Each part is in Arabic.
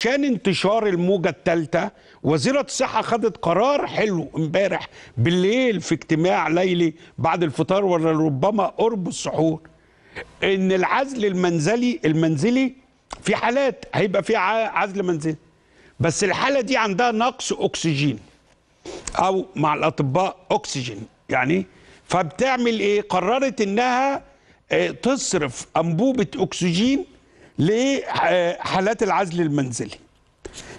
عشان انتشار الموجة الثالثة وزيرة الصحة خدت قرار حلو امبارح بالليل في اجتماع ليلي بعد الفطار ولا ربما قرب السحور ان العزل المنزلي المنزلي في حالات هيبقى في عزل منزلي بس الحالة دي عندها نقص اكسجين او مع الاطباء اكسجين يعني فبتعمل ايه قررت انها آه، تصرف انبوبة اكسجين لحالات العزل المنزلي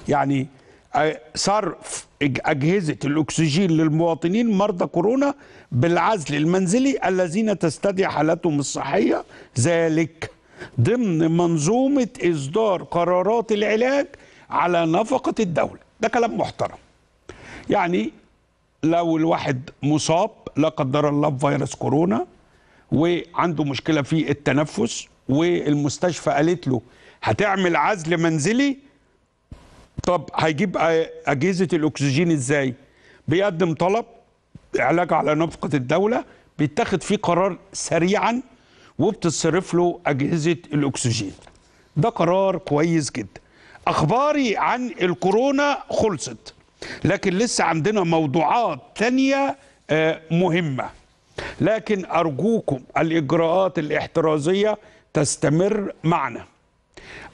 يعني آه، صرف أجهزة الأكسجين للمواطنين مرضى كورونا بالعزل المنزلي الذين تستدعي حالتهم الصحية ذلك ضمن منظومة إصدار قرارات العلاج على نفقة الدولة ده كلام محترم يعني لو الواحد مصاب لا قدر الله بفيروس كورونا وعنده مشكلة في التنفس والمستشفى قالت له هتعمل عزل منزلي طب هيجيب اجهزه الاكسجين ازاي بيقدم طلب علاج على نفقه الدوله بيتاخد فيه قرار سريعا وبتصرف له اجهزه الاكسجين ده قرار كويس جدا اخباري عن الكورونا خلصت لكن لسه عندنا موضوعات تانية آه، مهمه لكن ارجوكم الاجراءات الاحترازيه تستمر معنا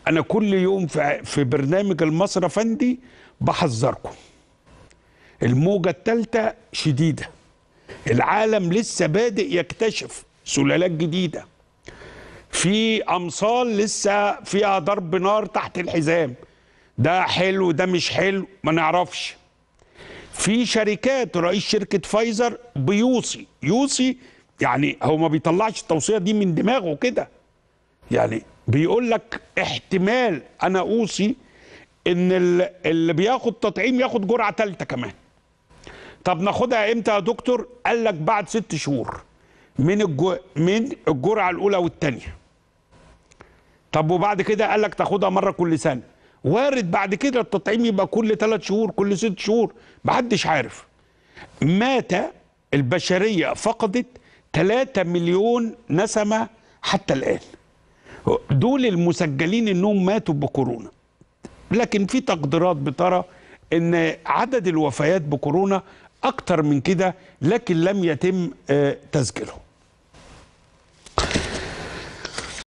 انا كل يوم في برنامج المصرف فندي بحذركم الموجه الثالثه شديده العالم لسه بادئ يكتشف سلالات جديده في امصال لسه فيها ضرب نار تحت الحزام ده حلو ده مش حلو ما نعرفش في شركات رئيس شركه فايزر بيوصي يوصي يعني هو ما بيطلعش التوصيه دي من دماغه كده يعني بيقول لك احتمال انا اوصي ان اللي بياخد تطعيم ياخد جرعه ثالثه كمان طب ناخدها امتى يا دكتور قال لك بعد ست شهور من الجو من الجرعه الاولى والثانيه طب وبعد كده قال لك تاخدها مره كل سنه وارد بعد كده التطعيم يبقى كل ثلاث شهور كل ست شهور محدش عارف مات البشريه فقدت 3 مليون نسمه حتى الان دول المسجلين انهم ماتوا بكورونا لكن في تقديرات بترى ان عدد الوفيات بكورونا اكتر من كده لكن لم يتم آه، تسجيلهم